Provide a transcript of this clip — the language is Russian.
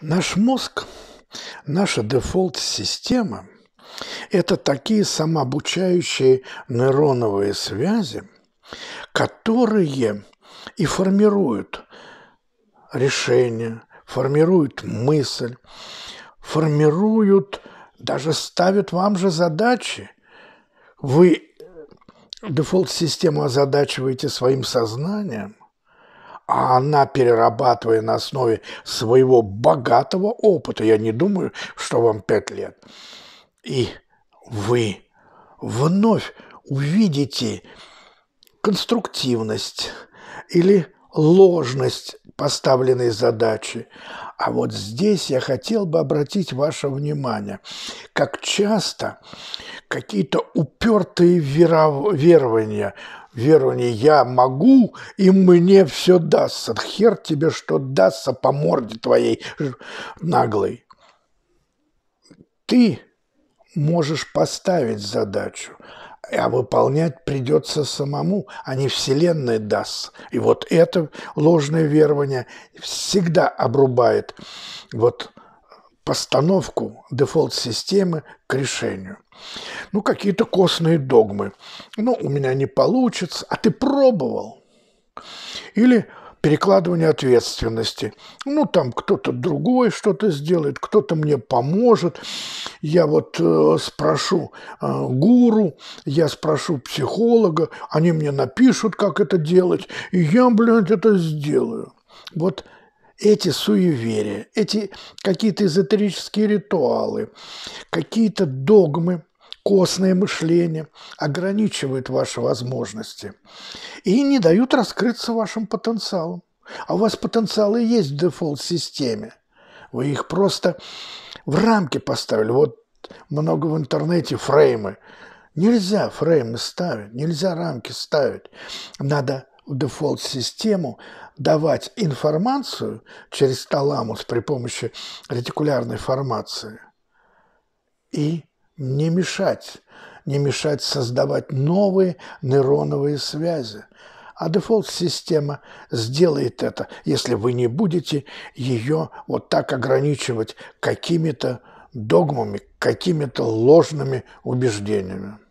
Наш мозг, наша дефолт-система – это такие самообучающие нейроновые связи, которые и формируют решение, формируют мысль, формируют, даже ставят вам же задачи. Вы дефолт-систему озадачиваете своим сознанием, а она, перерабатывая на основе своего богатого опыта, я не думаю, что вам пять лет, и вы вновь увидите конструктивность или ложность поставленной задачи. А вот здесь я хотел бы обратить ваше внимание, как часто какие-то упертые верования верование «я могу, и мне все дастся». Хер тебе что дастся по морде твоей наглой. Ты можешь поставить задачу, а выполнять придется самому, а не Вселенная даст. И вот это ложное верование всегда обрубает вот постановку дефолт-системы к решению. Ну, какие-то костные догмы. Ну, у меня не получится, а ты пробовал. Или перекладывание ответственности. Ну, там кто-то другой что-то сделает, кто-то мне поможет. Я вот э, спрошу э, гуру, я спрошу психолога, они мне напишут, как это делать, и я, блядь, это сделаю. Вот эти суеверия, эти какие-то эзотерические ритуалы, какие-то догмы, костное мышление ограничивают ваши возможности и не дают раскрыться вашим потенциалам. А у вас потенциалы есть в дефолт-системе. Вы их просто в рамки поставили. Вот много в интернете фреймы. Нельзя фреймы ставить, нельзя рамки ставить. Надо дефолт-систему давать информацию через таламус при помощи ретикулярной формации и не мешать, не мешать создавать новые нейроновые связи. А дефолт-система сделает это, если вы не будете ее вот так ограничивать какими-то догмами, какими-то ложными убеждениями.